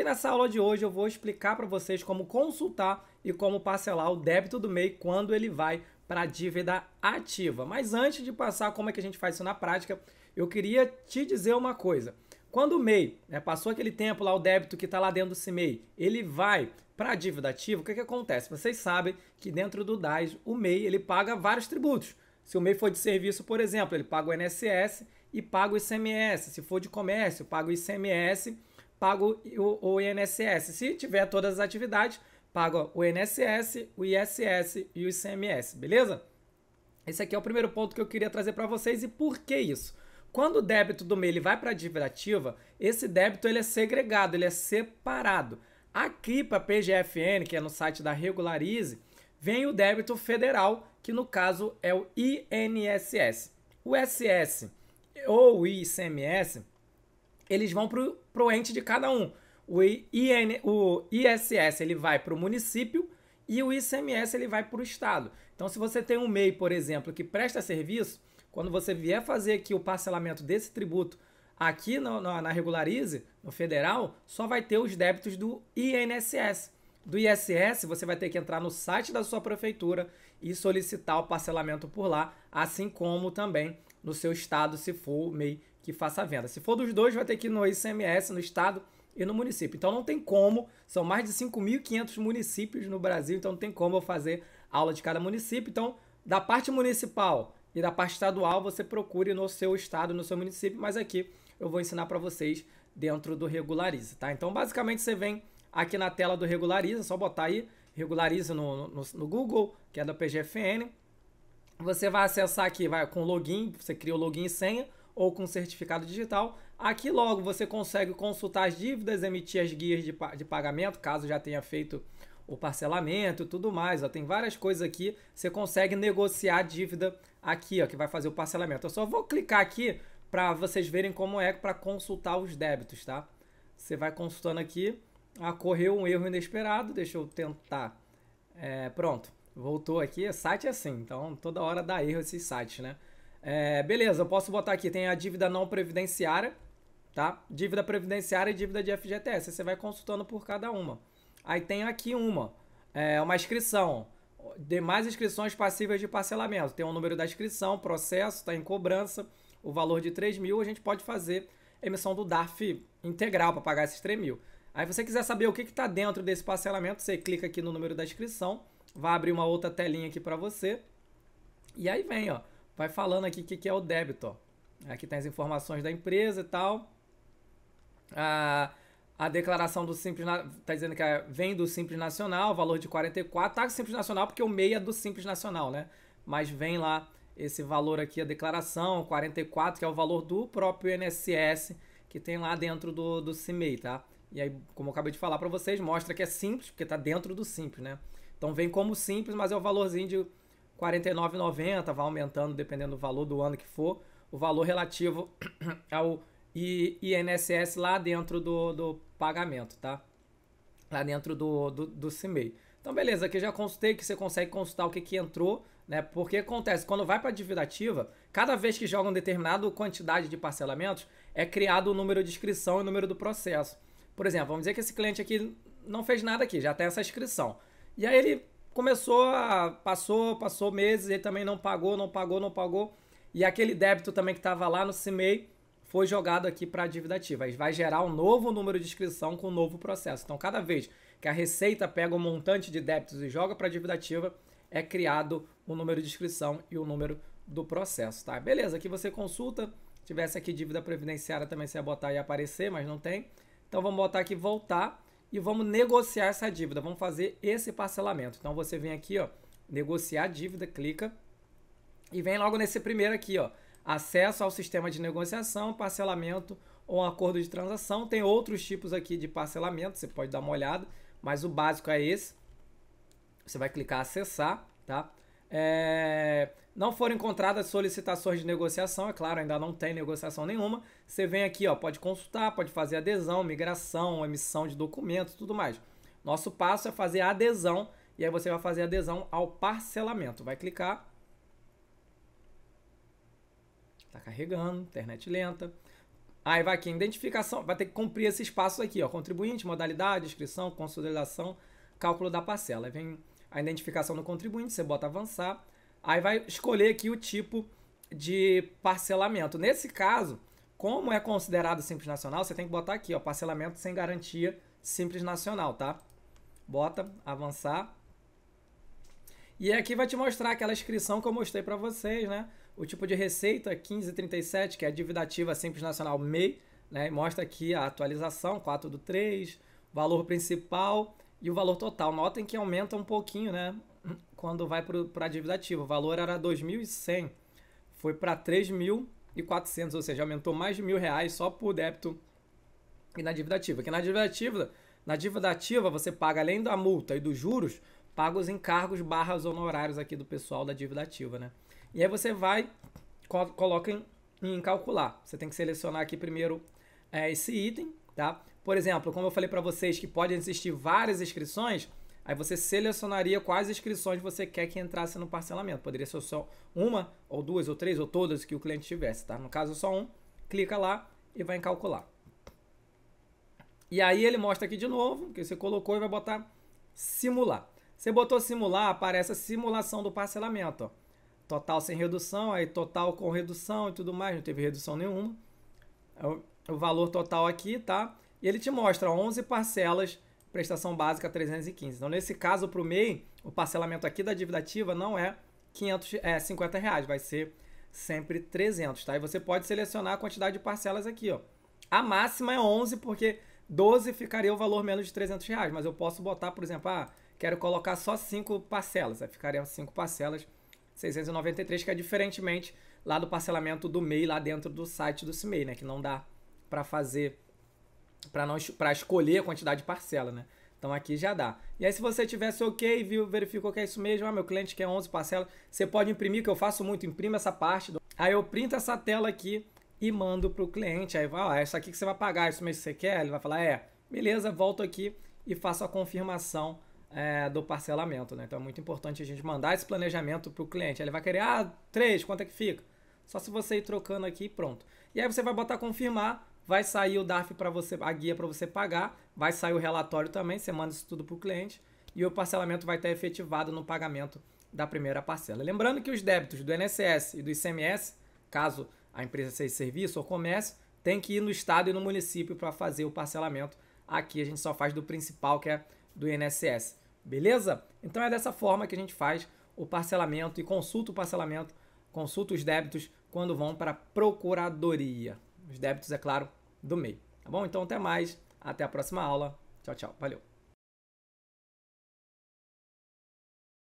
E nessa aula de hoje eu vou explicar para vocês como consultar e como parcelar o débito do MEI quando ele vai para a dívida ativa. Mas antes de passar como é que a gente faz isso na prática, eu queria te dizer uma coisa. Quando o MEI, né, passou aquele tempo lá, o débito que está lá dentro desse MEI, ele vai para a dívida ativa, o que, que acontece? Vocês sabem que dentro do DAS, o MEI ele paga vários tributos. Se o MEI for de serviço, por exemplo, ele paga o INSS e paga o ICMS. Se for de comércio, paga o ICMS pago o, o INSS. Se tiver todas as atividades, paga o INSS, o ISS e o ICMS, beleza? Esse aqui é o primeiro ponto que eu queria trazer para vocês e por que isso? Quando o débito do MEI ele vai para a dívida ativa, esse débito ele é segregado, ele é separado. Aqui para a PGFN, que é no site da Regularize, vem o débito federal, que no caso é o INSS. O SS ou o ICMS eles vão para o ente de cada um. O, IN, o ISS ele vai para o município e o ICMS ele vai para o estado. Então, se você tem um MEI, por exemplo, que presta serviço, quando você vier fazer aqui o parcelamento desse tributo aqui no, no, na Regularize, no federal, só vai ter os débitos do INSS. Do ISS, você vai ter que entrar no site da sua prefeitura e solicitar o parcelamento por lá, assim como também no seu estado, se for MEI que faça a venda. Se for dos dois, vai ter que ir no ICMS, no estado e no município. Então não tem como, são mais de 5.500 municípios no Brasil, então não tem como eu fazer aula de cada município. Então, da parte municipal e da parte estadual, você procure no seu estado, no seu município, mas aqui eu vou ensinar para vocês dentro do Regularize, tá? Então, basicamente, você vem aqui na tela do Regularize, é só botar aí Regularize no, no, no Google, que é da PGFN. Você vai acessar aqui, vai com login, você cria o login e senha, ou com certificado digital. Aqui logo você consegue consultar as dívidas, emitir as guias de, de pagamento, caso já tenha feito o parcelamento e tudo mais. Ó. Tem várias coisas aqui. Você consegue negociar a dívida aqui, ó, que vai fazer o parcelamento. Eu só vou clicar aqui para vocês verem como é para consultar os débitos, tá? Você vai consultando aqui. Ah, correu um erro inesperado. Deixa eu tentar. É, pronto, voltou aqui. Site é assim, então toda hora dá erro esses sites, né? É, beleza, eu posso botar aqui, tem a dívida não previdenciária, tá? Dívida previdenciária e dívida de FGTS. Você vai consultando por cada uma. Aí tem aqui uma, é, uma inscrição. Demais inscrições passíveis de parcelamento. Tem o número da inscrição, processo, está em cobrança, o valor de 3 mil. A gente pode fazer emissão do DARF integral para pagar esses 3 mil. Aí você quiser saber o que está dentro desse parcelamento, você clica aqui no número da inscrição, vai abrir uma outra telinha aqui para você. E aí vem, ó vai falando aqui o que, que, é o débito. Ó. Aqui tem as informações da empresa e tal. A, a declaração do Simples está dizendo que é, vem do Simples Nacional, valor de 44. Tá Simples Nacional porque o meia é do Simples Nacional, né? Mas vem lá esse valor aqui, a declaração, 44, que é o valor do próprio INSS que tem lá dentro do, do CIMEI, tá? E aí, como eu acabei de falar para vocês, mostra que é simples, porque está dentro do simples, né? Então vem como simples, mas é o valorzinho de 49,90, vai aumentando dependendo do valor do ano que for, o valor relativo ao INSS lá dentro do, do pagamento, tá? Lá dentro do, do, do CIMEI. Então, beleza, aqui já consultei que você consegue consultar o que, que entrou, né? Porque acontece, quando vai para a dívida ativa, cada vez que joga uma determinada quantidade de parcelamentos, é criado o número de inscrição e o número do processo. Por exemplo, vamos dizer que esse cliente aqui não fez nada aqui, já tem essa inscrição. E aí ele começou a. Passou, passou meses, ele também não pagou, não pagou, não pagou. E aquele débito também que estava lá no CIMEI foi jogado aqui para a dívida ativa. Vai gerar um novo número de inscrição com um novo processo. Então, cada vez que a Receita pega um montante de débitos e joga para a dívida ativa, é criado o um número de inscrição e o um número do processo, tá? Beleza, aqui você consulta. Se tivesse aqui dívida previdenciária também, você ia botar e aparecer, mas não tem. Então, vamos botar aqui voltar e vamos negociar essa dívida, vamos fazer esse parcelamento. Então você vem aqui, ó, negociar dívida, clica e vem logo nesse primeiro aqui, ó, acesso ao sistema de negociação, parcelamento ou um acordo de transação. Tem outros tipos aqui de parcelamento, você pode dar uma olhada, mas o básico é esse. Você vai clicar acessar, tá? É, não foram encontradas solicitações de negociação, é claro, ainda não tem negociação nenhuma. Você vem aqui, ó, pode consultar, pode fazer adesão, migração, emissão de documentos, tudo mais. Nosso passo é fazer adesão e aí você vai fazer adesão ao parcelamento. Vai clicar. Tá carregando, internet lenta. Aí vai aqui, identificação, vai ter que cumprir esses passos aqui, ó, contribuinte, modalidade, inscrição, consolidação, cálculo da parcela. Aí vem a identificação do contribuinte, você bota avançar, aí vai escolher aqui o tipo de parcelamento. Nesse caso, como é considerado Simples Nacional, você tem que botar aqui, ó, parcelamento sem garantia Simples Nacional, tá? Bota, avançar. E aqui vai te mostrar aquela inscrição que eu mostrei para vocês, né? O tipo de receita 1537, que é a dívida ativa Simples Nacional MEI, né? mostra aqui a atualização, 4 do 3, valor principal e o valor total. Notem que aumenta um pouquinho, né? Quando vai para a dívida ativa. O valor era 2.100, foi para 3.400, ou seja, aumentou mais de mil reais só por débito e na dívida ativa. Que na dívida ativa, na dívida ativa você paga além da multa e dos juros, paga os encargos barras honorários aqui do pessoal da dívida ativa, né? E aí você vai, coloca em, em calcular. Você tem que selecionar aqui primeiro é, esse item, tá? Por exemplo, como eu falei para vocês que pode existir várias inscrições, aí você selecionaria quais inscrições você quer que entrasse no parcelamento. Poderia ser só uma, ou duas, ou três, ou todas que o cliente tivesse, tá? No caso, só um. Clica lá e vai em calcular. E aí ele mostra aqui de novo, que você colocou e vai botar simular. Você botou simular, aparece a simulação do parcelamento, ó. Total sem redução, aí total com redução e tudo mais, não teve redução nenhuma. É o valor total aqui, tá? E ele te mostra 11 parcelas, prestação básica 315. Então, nesse caso, para o MEI, o parcelamento aqui da dívida ativa não é, 500, é reais, vai ser sempre 300, tá? E você pode selecionar a quantidade de parcelas aqui, ó. A máxima é 11, porque 12 ficaria o valor menos de 300 reais, mas eu posso botar, por exemplo, ah, quero colocar só 5 parcelas, aí ficariam 5 parcelas, 693, que é diferentemente lá do parcelamento do MEI, lá dentro do site do CIMEI, né? Que não dá para fazer para não para escolher a quantidade de parcela, né? Então aqui já dá. E aí se você tivesse ok, viu, verificou que é isso mesmo, ah, meu cliente quer 11 parcelas, você pode imprimir, que eu faço muito, imprime essa parte. Do... Aí eu printo essa tela aqui e mando para o cliente. Aí vai, ó, essa é aqui que você vai pagar, é isso mesmo que você quer? Ele vai falar, é, beleza, volto aqui e faço a confirmação é, do parcelamento, né? Então é muito importante a gente mandar esse planejamento para o cliente. Aí ele vai querer, ah, 3, quanto é que fica? Só se você ir trocando aqui e pronto. E aí você vai botar confirmar, vai sair o DARF para você, a guia para você pagar, vai sair o relatório também, você manda isso tudo para o cliente e o parcelamento vai estar efetivado no pagamento da primeira parcela. Lembrando que os débitos do INSS e do ICMS, caso a empresa seja serviço ou comércio, tem que ir no estado e no município para fazer o parcelamento. Aqui a gente só faz do principal, que é do INSS. Beleza? Então é dessa forma que a gente faz o parcelamento e consulta o parcelamento, consulta os débitos quando vão para a procuradoria os débitos, é claro, do MEI. Tá bom? Então até mais, até a próxima aula. Tchau, tchau. Valeu.